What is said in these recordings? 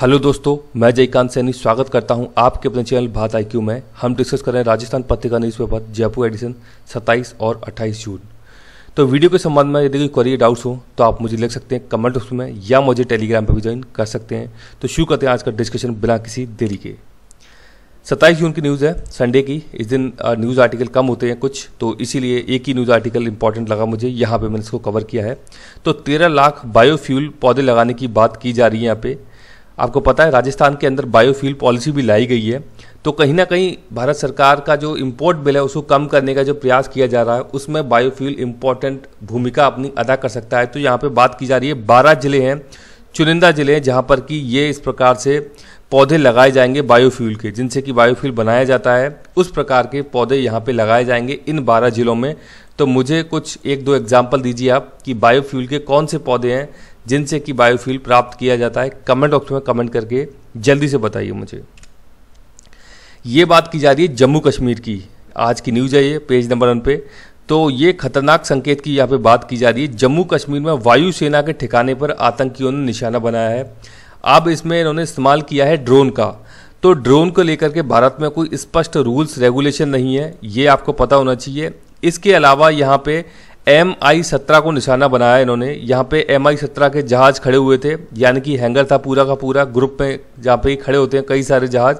hello दोस्तों मैं जयकांत सैनी स्वागत करता हूं आपके अपने चैनल भारत क्यू में हम डिस्कस कर रहे हैं राजस्थान पत्रिका न्यूज़पेपर जयपुर एडिशन 27 और 28 जून तो वीडियो के संबंध में यदि कोई क्वेरी डाउट्स हो तो आप मुझे लिख सकते हैं कमेंट बॉक्स में या मुझे टेलीग्राम पर भी ज्वाइन कर सकते हैं तो शुरू करते हैं आज का डिस्कशन बिना किसी देरी के सत्ताईस जून की न्यूज़ है संडे की इस दिन न्यूज़ आर्टिकल कम होते हैं कुछ तो इसीलिए एक ही न्यूज़ आर्टिकल इंपॉर्टेंट लगा मुझे यहाँ पे मैंने इसको कवर किया है तो तेरह लाख बायोफ्यूल पौधे लगाने की बात की जा रही है यहाँ पे आपको पता है राजस्थान के अंदर बायोफ्यूल पॉलिसी भी लाई गई है तो कहीं ना कहीं भारत सरकार का जो इम्पोर्ट बिल है उसको कम करने का जो प्रयास किया जा रहा है उसमें बायोफ्यूल इम्पोर्टेंट भूमिका अपनी अदा कर सकता है तो यहाँ पर बात की जा रही है बारह ज़िले हैं चुनिंदा ज़िले हैं जहाँ पर कि ये इस प्रकार से पौधे लगाए जाएंगे बायोफ्यूल के जिनसे कि बायोफ्यूल बनाया जाता है उस प्रकार के पौधे यहाँ पे लगाए जाएंगे इन बारह ज़िलों में तो मुझे कुछ एक दो एग्जाम्पल दीजिए आप कि बायोफ्यूल के कौन से पौधे हैं जिनसे कि बायोफ्यूल प्राप्त किया जाता है कमेंट बॉक्स में कमेंट करके जल्दी से बताइए मुझे ये बात की जा रही है जम्मू कश्मीर की आज की न्यूज है ये पेज नंबर वन पे तो ये खतरनाक संकेत की यहाँ पे बात की जा रही है जम्मू कश्मीर में वायुसेना के ठिकाने पर आतंकियों ने निशाना बनाया है अब इसमें इन्होंने इस्तेमाल किया है ड्रोन का तो ड्रोन को लेकर के भारत में कोई स्पष्ट रूल्स रेगुलेशन नहीं है ये आपको पता होना चाहिए इसके अलावा यहाँ पे एम आई सत्रह को निशाना बनाया इन्होंने यहाँ पे एम आई सत्रह के जहाज खड़े हुए थे यानी कि हैंगर था पूरा का पूरा ग्रुप में जहाँ पे खड़े होते हैं कई सारे जहाज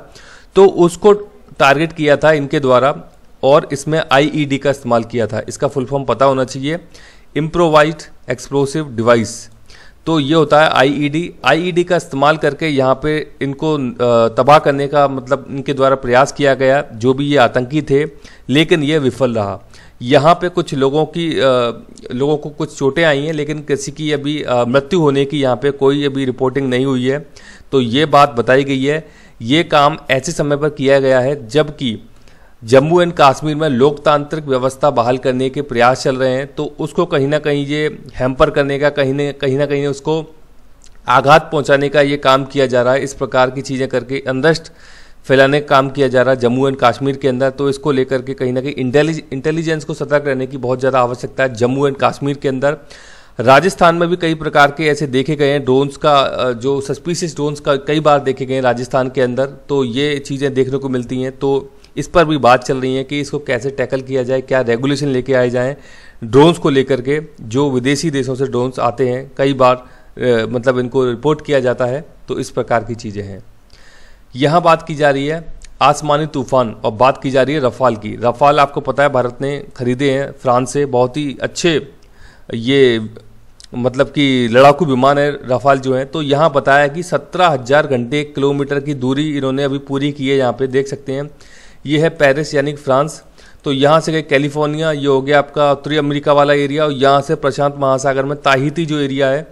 तो उसको टारगेट किया था इनके द्वारा और इसमें आईईडी e का इस्तेमाल किया था इसका फुल फॉर्म पता होना चाहिए इम्प्रोवाइज एक्सप्लोसिव डिवाइस तो ये होता है आईईडी आईईडी e e का इस्तेमाल करके यहाँ पे इनको तबाह करने का मतलब इनके द्वारा प्रयास किया गया जो भी ये आतंकी थे लेकिन ये विफल रहा यहाँ पे कुछ लोगों की आ, लोगों को कुछ चोटें आई हैं लेकिन किसी की अभी मृत्यु होने की यहाँ पे कोई अभी रिपोर्टिंग नहीं हुई है तो ये बात बताई गई है ये काम ऐसे समय पर किया गया है जबकि जम्मू एंड कश्मीर में लोकतांत्रिक व्यवस्था बहाल करने के प्रयास चल रहे हैं तो उसको कहीं ना कहीं ये हैम्पर करने का कहीं ना कहीं ना कहीं उसको आघात पहुंचाने का ये काम किया जा रहा है इस प्रकार की चीज़ें करके अंदस्ट फैलाने का काम किया जा रहा है जम्मू एंड कश्मीर के अंदर तो इसको लेकर के कहीं ना कहीं इंटेलिज इंटेलिजेंस को सतर्क रहने की बहुत ज़्यादा आवश्यकता है जम्मू एंड कश्मीर के अंदर राजस्थान में भी कई प्रकार के ऐसे देखे गए हैं ड्रोन्स का जो सस्पिशियस ड्रोन्स का कई बार देखे गए हैं राजस्थान के अंदर तो ये चीज़ें देखने को मिलती हैं तो इस पर भी बात चल रही है कि इसको कैसे टैकल किया जाए क्या रेगुलेशन लेके आए जाएँ ड्रोन्स को लेकर के जो विदेशी देशों से ड्रोन्स आते हैं कई बार मतलब इनको रिपोर्ट किया जाता है तो इस प्रकार की चीज़ें हैं यहाँ बात की जा रही है आसमानी तूफान और बात की जा रही है रफाल की रफाल आपको पता है भारत ने खरीदे हैं फ्रांस से बहुत ही अच्छे ये मतलब कि लड़ाकू विमान है रफाल जो तो है तो यहाँ बताया कि सत्रह हज़ार घंटे किलोमीटर की दूरी इन्होंने अभी पूरी की है यहाँ पे देख सकते हैं ये है पेरिस यानी फ्रांस तो यहाँ से गए कैलिफोर्निया ये हो गया आपका उत्तरी अमेरिका वाला एरिया और यहाँ से प्रशांत महासागर में ताहिती जो एरिया है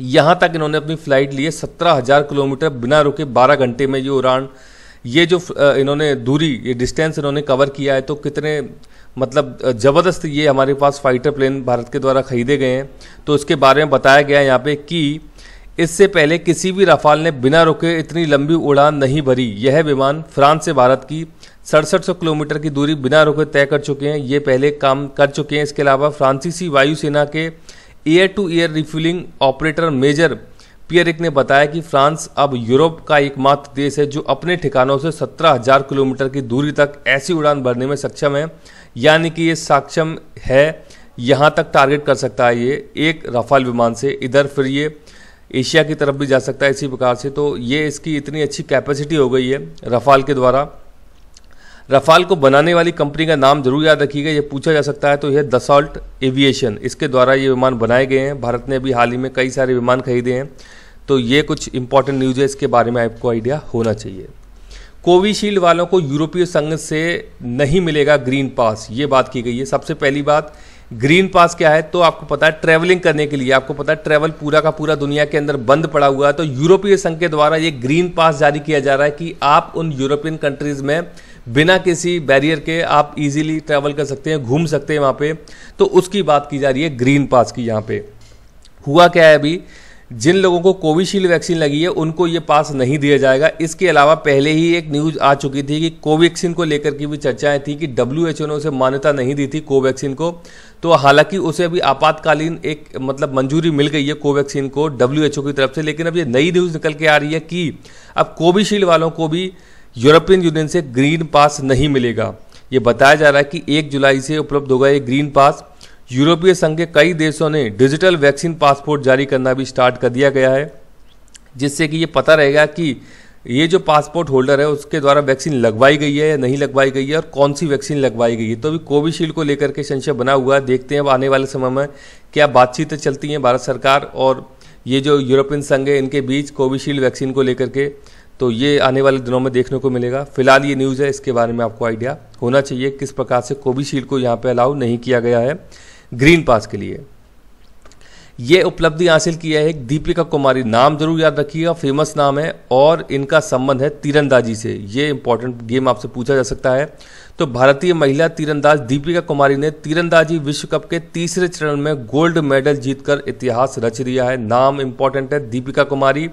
यहाँ तक इन्होंने अपनी फ्लाइट लिए सत्रह हज़ार किलोमीटर बिना रुके बारह घंटे में ये उड़ान ये जो इन्होंने दूरी ये डिस्टेंस इन्होंने कवर किया है तो कितने मतलब ज़बरदस्त ये हमारे पास फाइटर प्लेन भारत के द्वारा खरीदे गए हैं तो इसके बारे में बताया गया है यहाँ पे कि इससे पहले किसी भी रफाल ने बिना रुके इतनी लंबी उड़ान नहीं भरी यह विमान फ्रांस से भारत की सड़सठ सौ किलोमीटर की दूरी बिना रुके तय कर चुके हैं ये पहले काम कर चुके हैं इसके अलावा फ्रांसीसी वायुसेना के air to air refuelling operator major Pierrick ने बताया कि फ्रांस अब यूरोप का एकमात्र देश है जो अपने ठिकानों से 17,000 किलोमीटर की दूरी तक ऐसी उड़ान भरने में सक्षम है यानी कि ये सक्षम है यहाँ तक टारगेट कर सकता है ये एक रफाल विमान से इधर फिर ये एशिया की तरफ भी जा सकता है इसी प्रकार से तो ये इसकी इतनी अच्छी कैपेसिटी हो गई है रफाल के द्वारा रफाल को बनाने वाली कंपनी का नाम जरूर याद रखिएगा ये पूछा जा सकता है तो यह दसॉल्ट एविएशन इसके द्वारा ये विमान बनाए गए हैं भारत ने अभी हाल ही में कई सारे विमान खरीदे हैं तो ये कुछ इंपॉर्टेंट न्यूज है इसके बारे में आपको आइडिया होना चाहिए कोविशील्ड वालों को यूरोपीय संघ से नहीं मिलेगा ग्रीन पास ये बात की गई है सबसे पहली बात ग्रीन पास क्या है तो आपको पता है ट्रैवलिंग करने के लिए आपको पता है ट्रैवल पूरा का पूरा दुनिया के अंदर बंद पड़ा हुआ है तो यूरोपीय संघ के द्वारा ये ग्रीन पास जारी किया जा रहा है कि आप उन यूरोपियन कंट्रीज में बिना किसी बैरियर के आप इजीली ट्रैवल कर सकते हैं घूम सकते हैं वहाँ पे तो उसकी बात की जा रही है ग्रीन पास की यहाँ पे हुआ क्या है अभी जिन लोगों को कोविशील्ड वैक्सीन लगी है उनको ये पास नहीं दिया जाएगा इसके अलावा पहले ही एक न्यूज आ चुकी थी कि कोवैक्सीन को लेकर की भी चर्चाएं थी कि डब्ल्यू ने उसे मान्यता नहीं दी थी कोवैक्सीन को तो हालांकि उसे अभी आपातकालीन एक मतलब मंजूरी मिल गई है कोवैक्सीन को डब्ल्यू की तरफ से लेकिन अब ये नई न्यूज निकल के आ रही है कि अब कोविशील्ड वालों को भी यूरोपियन यूनियन से ग्रीन पास नहीं मिलेगा ये बताया जा रहा है कि एक जुलाई से उपलब्ध होगा ये ग्रीन पास यूरोपीय संघ के कई देशों ने डिजिटल वैक्सीन पासपोर्ट जारी करना भी स्टार्ट कर दिया गया है जिससे कि ये पता रहेगा कि ये जो पासपोर्ट होल्डर है उसके द्वारा वैक्सीन लगवाई गई है या नहीं लगवाई गई है और कौन सी वैक्सीन लगवाई गई है तो अभी कोविशील्ड को लेकर के संशय बना हुआ है देखते हैं अब आने वाले समय में क्या बातचीतें चलती हैं भारत सरकार और ये जो यूरोपियन संघ है इनके बीच कोविशील्ड वैक्सीन को लेकर के तो ये आने वाले दिनों में देखने को मिलेगा फिलहाल ये न्यूज़ है इसके बारे में आपको आइडिया होना चाहिए किस प्रकार से कोविशील्ड को यहाँ पर अलाउ नहीं किया गया है ग्रीन पास के लिए ये उपलब्धि हासिल किया है दीपिका कुमारी नाम जरूर याद रखिएगा फेमस नाम है और इनका संबंध है तीरंदाजी से ये इंपॉर्टेंट गेम आपसे पूछा जा सकता है तो भारतीय महिला तीरंदाज दीपिका कुमारी ने तीरंदाजी विश्व कप के तीसरे चरण में गोल्ड मेडल जीतकर इतिहास रच दिया है नाम इंपॉर्टेंट है दीपिका कुमारी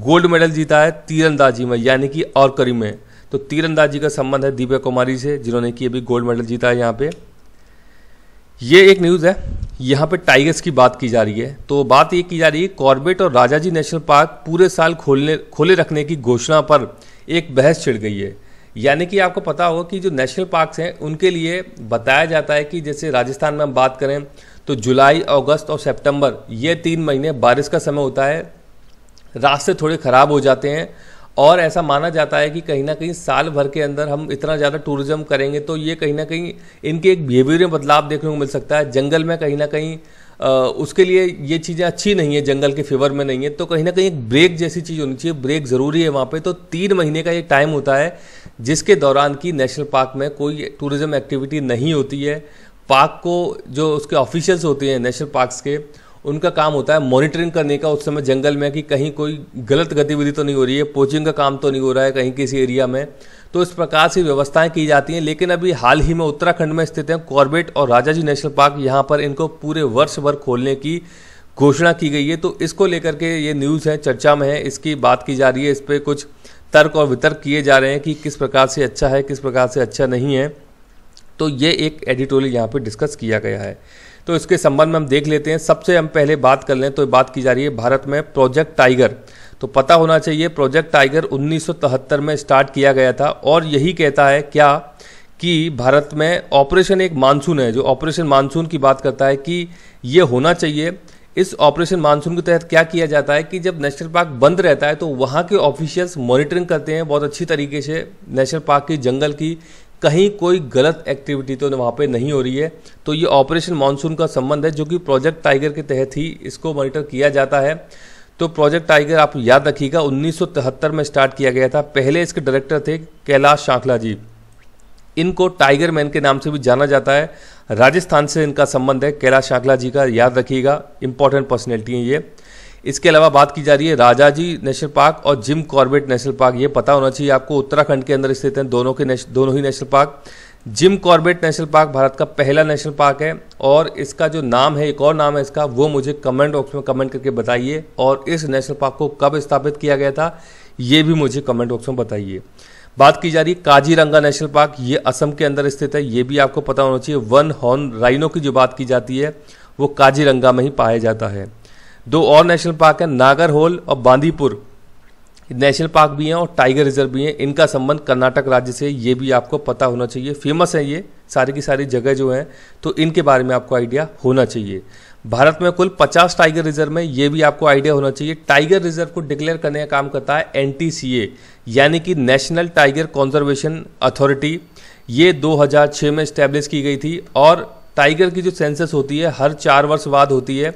गोल्ड मेडल जीता है तीरंदाजी में यानी कि और करी में तो तीरंदाजी का संबंध है दीपा कुमारी से जिन्होंने कि अभी गोल्ड मेडल जीता है यहाँ पे ये एक न्यूज़ है यहाँ पे टाइगर्स की बात की जा रही है तो बात ये की जा रही है कॉर्बेट और राजाजी नेशनल पार्क पूरे साल खोलने खोले रखने की घोषणा पर एक बहस छिड़ गई है यानी कि आपको पता होगा कि जो नेशनल पार्क्स हैं उनके लिए बताया जाता है कि जैसे राजस्थान में हम बात करें तो जुलाई अगस्त और सितंबर ये तीन महीने बारिश का समय होता है रास्ते थोड़े ख़राब हो जाते हैं और ऐसा माना जाता है कि कहीं ना कहीं साल भर के अंदर हम इतना ज़्यादा टूरिज़्म करेंगे तो ये कहीं ना कहीं इनके एक बिहेवियर में बदलाव देखने को मिल सकता है जंगल में कहीं ना कहीं आ, उसके लिए ये चीज़ें अच्छी नहीं है जंगल के फेवर में नहीं है तो कहीं ना कहीं एक ब्रेक जैसी चीज़ होनी चाहिए ब्रेक ज़रूरी है वहाँ पर तो तीन महीने का एक टाइम होता है जिसके दौरान कि नेशनल पार्क में कोई टूरिज़्म एक्टिविटी नहीं होती है पार्क को जो उसके ऑफिशियल्स होते हैं नेशनल पार्क्स के उनका काम होता है मॉनिटरिंग करने का उस समय जंगल में कि कहीं कोई गलत गतिविधि तो नहीं हो रही है पोचिंग का काम तो नहीं हो रहा है कहीं किसी एरिया में तो इस प्रकार से व्यवस्थाएं की जाती हैं लेकिन अभी हाल ही में उत्तराखंड में स्थित हैं कॉर्बेट और राजाजी नेशनल पार्क यहाँ पर इनको पूरे वर्ष भर खोलने की घोषणा की गई है तो इसको लेकर के ये न्यूज़ है चर्चा में है इसकी बात की जा रही है इस पर कुछ तर्क और वितर्क किए जा रहे हैं कि किस प्रकार से अच्छा है किस प्रकार से अच्छा नहीं है तो ये एक एडिटोरियल यहाँ पर डिस्कस किया गया है तो इसके संबंध में हम देख लेते हैं सबसे हम पहले बात कर लें तो बात की जा रही है भारत में प्रोजेक्ट टाइगर तो पता होना चाहिए प्रोजेक्ट टाइगर उन्नीस में स्टार्ट किया गया था और यही कहता है क्या कि भारत में ऑपरेशन एक मानसून है जो ऑपरेशन मानसून की बात करता है कि ये होना चाहिए इस ऑपरेशन मानसून के तहत क्या किया जाता है कि जब नेशनल पार्क बंद रहता है तो वहाँ के ऑफिशियल्स मॉनिटरिंग करते हैं बहुत अच्छी तरीके से नेशनल पार्क के जंगल की कहीं कोई गलत एक्टिविटी तो वहाँ पे नहीं हो रही है तो ये ऑपरेशन मानसून का संबंध है जो कि प्रोजेक्ट टाइगर के तहत ही इसको मॉनिटर किया जाता है तो प्रोजेक्ट टाइगर आप याद रखिएगा उन्नीस में स्टार्ट किया गया था पहले इसके डायरेक्टर थे कैलाश शांखला जी इनको टाइगर मैन के नाम से भी जाना जाता है राजस्थान से इनका संबंध है कैलाश शांखला जी का याद रखिएगा इंपॉर्टेंट पर्सनैलिटी है ये इसके अलावा बात की जा रही है राजा जी नेशनल पार्क और जिम कॉर्बेट नेशनल पार्क ये पता होना चाहिए आपको उत्तराखंड के अंदर स्थित हैं दोनों के दोनों ही national park Jim Corbett national park Bharat का पहला नेशनल पार्क है और इसका जो नाम है एक और नाम है इसका वो मुझे कमेंट बॉक्स में कमेंट करके बताइए और इस नेशनल पार्क को कब स्थापित किया गया था ये भी मुझे कमेंट बॉक्स में बताइए बात की जा रही है काजीरंगा नेशनल पार्क ये असम के अंदर स्थित है ये भी आपको पता होना चाहिए वन हॉर्न राइनो की जो बात की जाती है वो काजीरंगा में ही पाया जाता है दो और नेशनल पार्क हैं नागर होल और बांदीपुर नेशनल पार्क भी हैं और टाइगर रिजर्व भी हैं इनका संबंध कर्नाटक राज्य से ये भी आपको पता होना चाहिए फेमस है ये सारी की सारी जगह जो हैं तो इनके बारे में आपको आइडिया होना चाहिए भारत में कुल 50 टाइगर रिजर्व में ये भी आपको आइडिया होना चाहिए टाइगर रिजर्व को डिक्लेयर करने का काम करता है एन यानी कि नेशनल टाइगर कॉन्जर्वेशन अथॉरिटी ये 2006 में इस्टेब्लिश की गई थी और टाइगर की जो सेंसस होती है हर चार वर्ष बाद होती है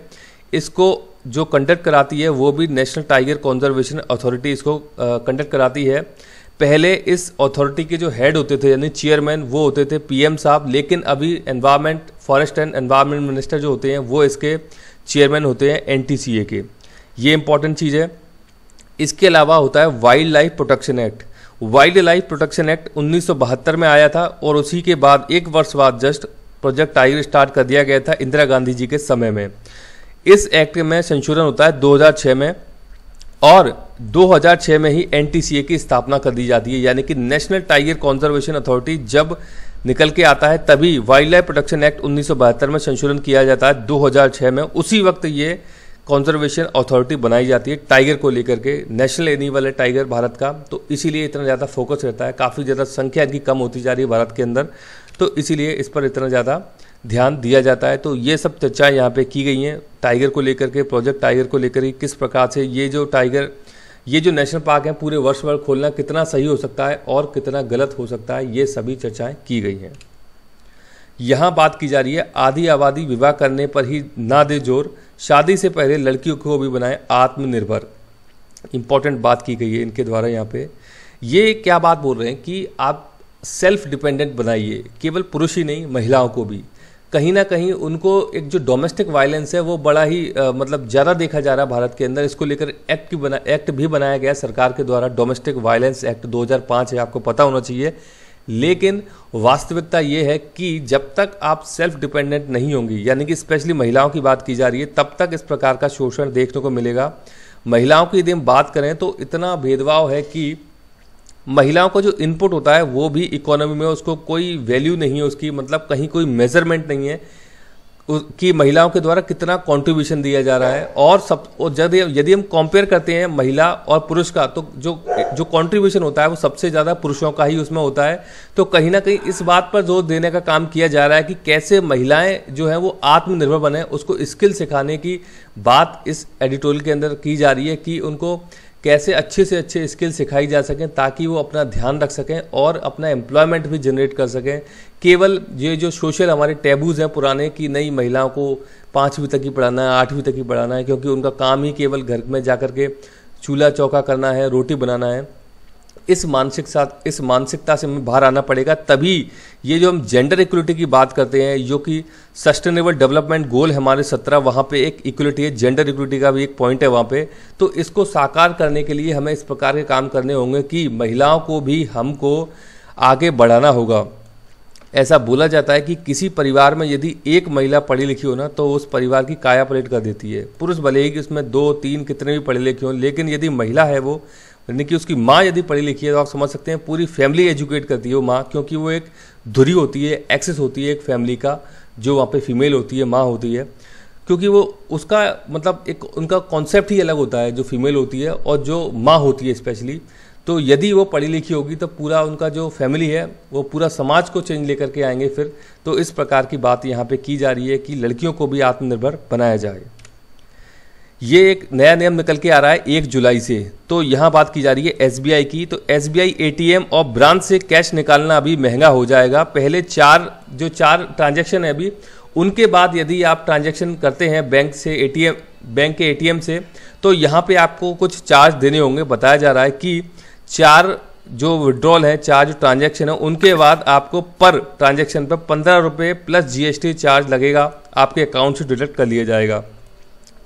इसको जो कंडक्ट कराती है वो भी नेशनल टाइगर कंजर्वेशन अथॉरिटी इसको कंडक्ट कराती है पहले इस अथॉरिटी के जो हेड होते थे यानी चेयरमैन वो होते थे पीएम साहब लेकिन अभी environment forest and environment minister जो होते हैं वो इसके चेयरमैन होते हैं एन के ये इंपॉर्टेंट चीज़ है इसके अलावा होता है wildlife protection act wildlife protection act उन्नीस में आया था और उसी के बाद एक वर्ष बाद जस्ट प्रोजेक्ट टाइगर स्टार्ट कर दिया गया था इंदिरा गांधी जी के समय में इस एक्ट में संशोधन होता है 2006 में और 2006 में ही एन की स्थापना कर दी जाती है यानी कि नेशनल टाइगर कॉन्जर्वेशन अथॉरिटी जब निकल के आता है तभी वाइल्ड लाइफ प्रोटेक्शन एक्ट उन्नीस में संशोधन किया जाता है 2006 में उसी वक्त ये कॉन्जर्वेशन अथॉरिटी बनाई जाती है टाइगर को लेकर के नेशनल एनिमल है टाइगर भारत का तो इसीलिए इतना ज़्यादा फोकस रहता है काफ़ी ज़्यादा संख्या इनकी कम होती जा रही है भारत के अंदर तो इसीलिए इस पर इतना ज़्यादा ध्यान दिया जाता है तो ये सब चर्चाएं यहाँ पे की गई हैं टाइगर को लेकर के प्रोजेक्ट टाइगर को लेकर के किस प्रकार से ये जो टाइगर ये जो नेशनल पार्क है पूरे वर्ष भर खोलना कितना सही हो सकता है और कितना गलत हो सकता है ये सभी चर्चाएं की गई हैं यहाँ बात की जा रही है आधी आबादी विवाह करने पर ही ना दे जोर शादी से पहले लड़कियों को भी बनाए आत्मनिर्भर इम्पॉर्टेंट बात की गई है इनके द्वारा यहाँ पे ये क्या बात बोल रहे हैं कि आप सेल्फ डिपेंडेंट बनाइए केवल पुरुष ही नहीं महिलाओं को भी कहीं ना कहीं उनको एक जो डोमेस्टिक वायलेंस है वो बड़ा ही आ, मतलब ज़्यादा देखा जा रहा है भारत के अंदर इसको लेकर एक्ट बना एक्ट भी बनाया गया सरकार के द्वारा डोमेस्टिक वायलेंस एक्ट 2005 है आपको पता होना चाहिए लेकिन वास्तविकता ये है कि जब तक आप सेल्फ डिपेंडेंट नहीं होंगी यानी कि स्पेशली महिलाओं की बात की जा रही है तब तक इस प्रकार का शोषण देखने को मिलेगा महिलाओं की यदि हम बात करें तो इतना भेदभाव है कि महिलाओं का जो इनपुट होता है वो भी इकोनॉमी में उसको कोई वैल्यू नहीं है उसकी मतलब कहीं कोई मेजरमेंट नहीं है कि महिलाओं के द्वारा कितना कंट्रीब्यूशन दिया जा रहा है और सब और यदि यदि हम कंपेयर करते हैं महिला और पुरुष का तो जो जो कंट्रीब्यूशन होता है वो सबसे ज़्यादा पुरुषों का ही उसमें होता है तो कहीं ना कहीं इस बात पर जोर देने का काम किया जा रहा है कि कैसे महिलाएं जो हैं वो आत्मनिर्भर बने उसको स्किल सिखाने की बात इस एडिटोरियल के अंदर की जा रही है कि उनको कैसे अच्छे से अच्छे स्किल सिखाई जा सकें ताकि वो अपना ध्यान रख सकें और अपना एम्प्लॉयमेंट भी जनरेट कर सकें केवल ये जो सोशल हमारे टैबूज़ हैं पुराने कि नई महिलाओं को पाँचवीं तक ही पढ़ाना है आठवीं तक ही पढ़ाना है क्योंकि उनका काम ही केवल घर में जा कर के चूल्हा चौका करना है रोटी बनाना है इस मानसिक साथ इस मानसिकता से हमें बाहर आना पड़ेगा तभी ये जो हम जेंडर इक्वलिटी की बात करते हैं जो कि सस्टेनेबल डेवलपमेंट गोल है हमारे सत्रह वहाँ पे एक इक्वलिटी है जेंडर इक्वलिटी का भी एक पॉइंट है वहाँ पे तो इसको साकार करने के लिए हमें इस प्रकार के काम करने होंगे कि महिलाओं को भी हमको आगे बढ़ाना होगा ऐसा बोला जाता है कि किसी परिवार में यदि एक महिला पढ़ी लिखी हो ना तो उस परिवार की काया पलट कर देती है पुरुष भले ही कि उसमें दो तीन कितने भी पढ़े लिखे हों लेकिन यदि महिला है वो यानी कि उसकी माँ यदि पढ़ी लिखी है तो आप समझ सकते हैं पूरी फैमिली एजुकेट करती है वो माँ क्योंकि वो एक धुरी होती है एक्सेस होती है एक फैमिली का जो वहाँ पे फीमेल होती है माँ होती है क्योंकि वो उसका मतलब एक उनका कॉन्सेप्ट ही अलग होता है जो फीमेल होती है और जो माँ होती है स्पेशली तो यदि वो पढ़ी लिखी होगी तो पूरा उनका जो फैमिली है वो पूरा समाज को चेंज लेकर के आएंगे फिर तो इस प्रकार की बात यहाँ पे की जा रही है कि लड़कियों को भी आत्मनिर्भर बनाया जाए ये एक नया नियम निकल के आ रहा है एक जुलाई से तो यहाँ बात की जा रही है एस की तो एस बी और ब्रांच से कैश निकालना अभी महंगा हो जाएगा पहले चार जो चार ट्रांजेक्शन है अभी उनके बाद यदि आप ट्रांजेक्शन करते हैं बैंक से ए बैंक के ए से तो यहाँ पे आपको कुछ चार्ज देने होंगे बताया जा रहा है कि चार जो विड्रॉल है चार जो ट्रांजेक्शन है उनके बाद आपको पर ट्रांजेक्शन पर पंद्रह रुपये प्लस जीएसटी चार्ज लगेगा आपके अकाउंट से डिडक्ट कर लिया जाएगा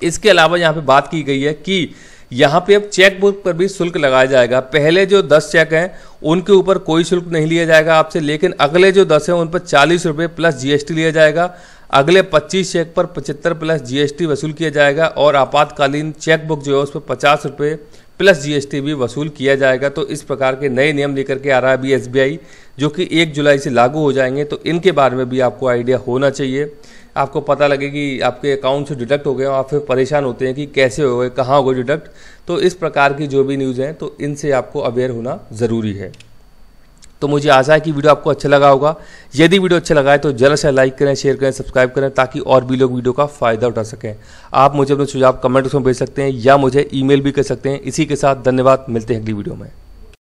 इसके अलावा यहाँ पे बात की गई है कि यहाँ पे अब चेक बुक पर भी शुल्क लगाया जाएगा पहले जो दस चेक हैं उनके ऊपर कोई शुल्क नहीं लिया जाएगा आपसे लेकिन अगले जो दस हैं उन पर चालीस रुपये प्लस जीएसटी लिया जाएगा अगले 25 चेक पर पचहत्तर प्लस जीएसटी वसूल किया जाएगा और आपातकालीन चेक बुक जो है उस पर पचास रुपये प्लस जीएसटी भी वसूल किया जाएगा तो इस प्रकार के नए नियम लेकर के आ रहा है अभी एसबीआई जो कि एक जुलाई से लागू हो जाएंगे तो इनके बारे में भी आपको आइडिया होना चाहिए आपको पता लगे कि आपके अकाउंट से डिडक्ट हो गए और आप फिर परेशान होते हैं कि कैसे हो गए कहाँ हो गए डिडक्ट तो इस प्रकार की जो भी न्यूज़ हैं तो इनसे आपको अवेयर होना ज़रूरी है तो मुझे आशा है कि वीडियो आपको अच्छा लगा होगा यदि वीडियो अच्छा लगा है तो जल्द से लाइक करें शेयर करें सब्सक्राइब करें ताकि और भी लोग वीडियो का फायदा उठा सकें आप मुझे अपने सुझाव कमेंट बॉक्स में भेज सकते हैं या मुझे ईमेल भी कर सकते हैं इसी के साथ धन्यवाद मिलते हैं अगली वीडियो में